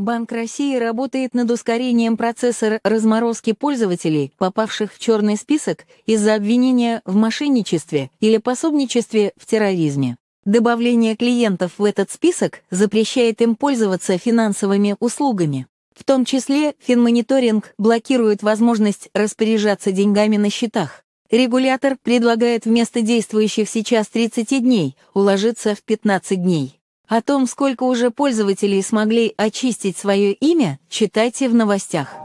Банк России работает над ускорением процесса разморозки пользователей, попавших в черный список из-за обвинения в мошенничестве или пособничестве в терроризме. Добавление клиентов в этот список запрещает им пользоваться финансовыми услугами. В том числе финмониторинг блокирует возможность распоряжаться деньгами на счетах. Регулятор предлагает вместо действующих сейчас 30 дней уложиться в 15 дней. О том, сколько уже пользователей смогли очистить свое имя, читайте в новостях.